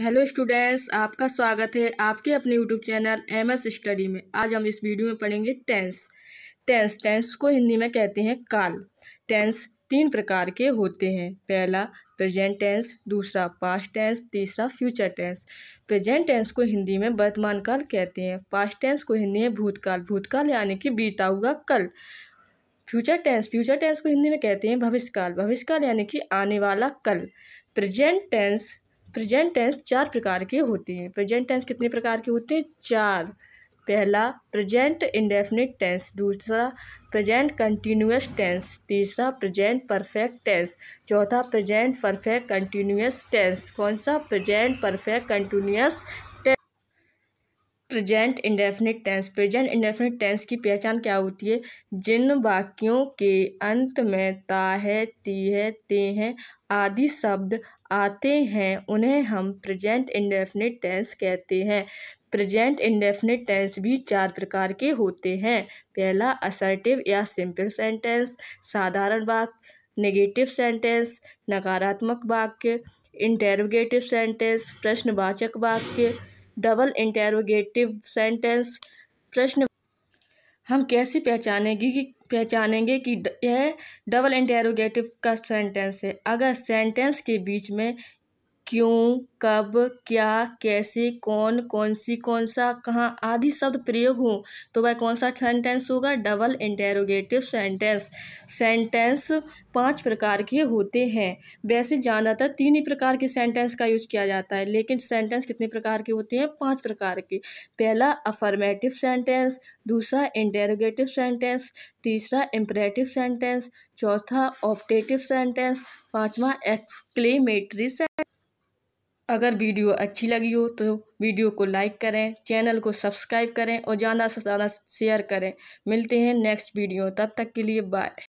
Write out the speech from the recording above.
hello students आपका स्वागत है आपके अपने YouTube channel M S study में आज हम इस वीडियो में पढ़ेंगे टेंस टेंस टेंस को हिंदी में कहते हैं काल टेंस तीन प्रकार के होते हैं पहला प्रेजेंट टेंस दूसरा पास्ट टेंस तीसरा फ्यूचर टेंस प्रेजेंट टेंस को हिंदी में वर्तमान काल कहते हैं पास्ट टेंस को हिंदी में भूतकाल भूतकाल यानी कि बीता हुआ कल फ्यूचर टेंस फ्यूचर टेंस को हिंदी में कहते हैं भविष्यकाल भविष्यकाल यानी कि आने वाला कल प्रेजेंट टेंस प्रेजेंट टेंस चार प्रकार के होते हैं प्रेजेंट टेंस कितने प्रकार के होते हैं चार पहला प्रेजेंट इंडेफिनिट टेंस दूसरा प्रेजेंट कंटिन्यूस टेंस तीसरा प्रेजेंट परफेक्ट टेंस चौथा प्रेजेंट परफेक्ट कंटिन्यूस टेंस कौन सा present perfect continuous present indefinite tense present indefinite tense की पहचान क्या होती है जिन वाक्यों के अंत में ता है ती है ते हैं आदि शब्द आते हैं उन्हें हम प्रेजेंट इंडेफिनिट टेंस कहते हैं प्रेजेंट इंडेफिनिट टेंस भी चार प्रकार के होते हैं पहला असर्टिव या सिंपल सेंटेंस साधारण वाक्य नेगेटिव सेंटेंस नकारात्मक वाक्य इंटेरोगेटिव सेंटेंस प्रश्नवाचक वाक्य डबल इंटेरोगेटिव सेंटेंस प्रश्न हम कैसे पहचानेंगे कि पहचानेंगे कि यह डबल इंटेरोगेटिव का सेंटेंस है अगर सेंटेंस के बीच में क्यों कब क्या कैसे कौन कौन सी कौन सा कहाँ आदि शब्द प्रयोग हो तो वह कौन सा सेंटेंस होगा डबल इंटेरोगेटिव सेंटेंस सेंटेंस पांच प्रकार के होते हैं वैसे ज़्यादातर तीन ही प्रकार के सेंटेंस का यूज किया जाता है लेकिन सेंटेंस कितने प्रकार के होते हैं पांच प्रकार के पहला अफर्मेटिव सेंटेंस दूसरा इंटेरोगेटिव सेंटेंस तीसरा इम्परेटिव सेंटेंस चौथा ऑप्टेटिव सेंटेंस पाँचवा एक्सक्लेमेटरी सेंटेंस अगर वीडियो अच्छी लगी हो तो वीडियो को लाइक करें चैनल को सब्सक्राइब करें और ज़्यादा से ज़्यादा शेयर करें मिलते हैं नेक्स्ट वीडियो तब तक के लिए बाय